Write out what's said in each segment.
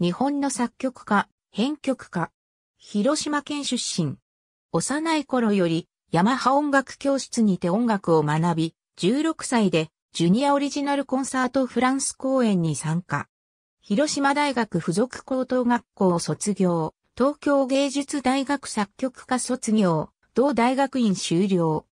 日本の作曲家、編曲家。広島県出身。幼い頃より、ヤマハ音楽教室にて音楽を学び、16歳で、ジュニアオリジナルコンサートフランス公演に参加。広島大学附属高等学校を卒業、東京芸術大学作曲科卒業、同大学院修了。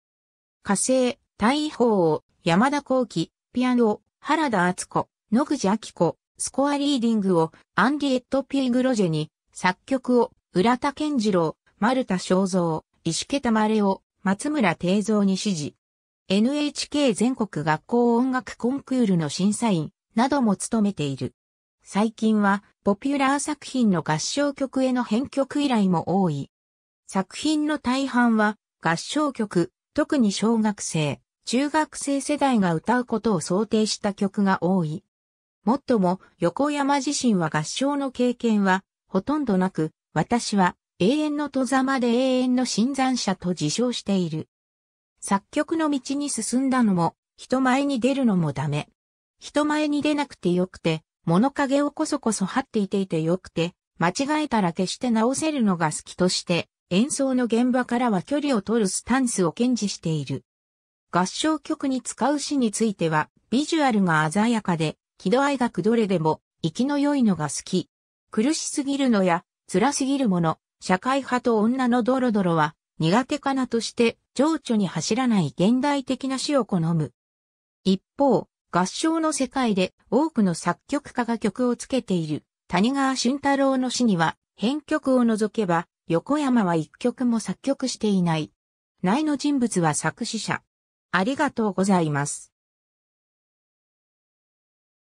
火星、大砲山田幸喜、ピアノ、原田敦子、野口明子、スコアリーディングをアンディ・エット・ピーグロジェに、作曲を浦田健次郎、丸田正三、石桁玉レオ、松村定蔵に指示。NHK 全国学校音楽コンクールの審査員なども務めている。最近はポピュラー作品の合唱曲への編曲依頼も多い。作品の大半は合唱曲、特に小学生、中学生世代が歌うことを想定した曲が多い。もっとも、横山自身は合唱の経験は、ほとんどなく、私は、永遠の戸ざまで永遠の新山者と自称している。作曲の道に進んだのも、人前に出るのもダメ。人前に出なくてよくて、物陰をこそこそ張っていていてよくて、間違えたら決して直せるのが好きとして、演奏の現場からは距離を取るスタンスを堅持している。合唱曲に使う詩については、ビジュアルが鮮やかで、喜怒哀楽どれでも、生きの良いのが好き。苦しすぎるのや、辛すぎるもの、社会派と女のドロドロは、苦手かなとして、情緒に走らない現代的な詩を好む。一方、合唱の世界で多くの作曲家が曲をつけている谷川俊太郎の詩には、編曲を除けば、横山は一曲も作曲していない。内の人物は作詞者。ありがとうございます。